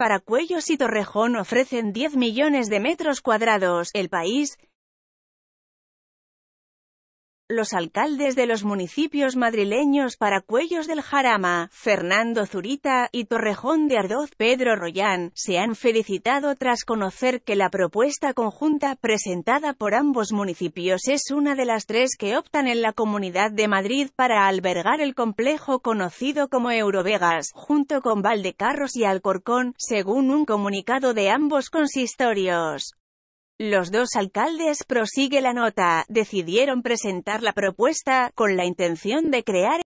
Paracuellos y Torrejón ofrecen 10 millones de metros cuadrados. El país, los alcaldes de los municipios madrileños para Cuellos del Jarama, Fernando Zurita y Torrejón de Ardoz, Pedro Royán, se han felicitado tras conocer que la propuesta conjunta presentada por ambos municipios es una de las tres que optan en la Comunidad de Madrid para albergar el complejo conocido como Eurovegas, junto con Valdecarros y Alcorcón, según un comunicado de ambos consistorios. Los dos alcaldes, prosigue la nota, decidieron presentar la propuesta, con la intención de crear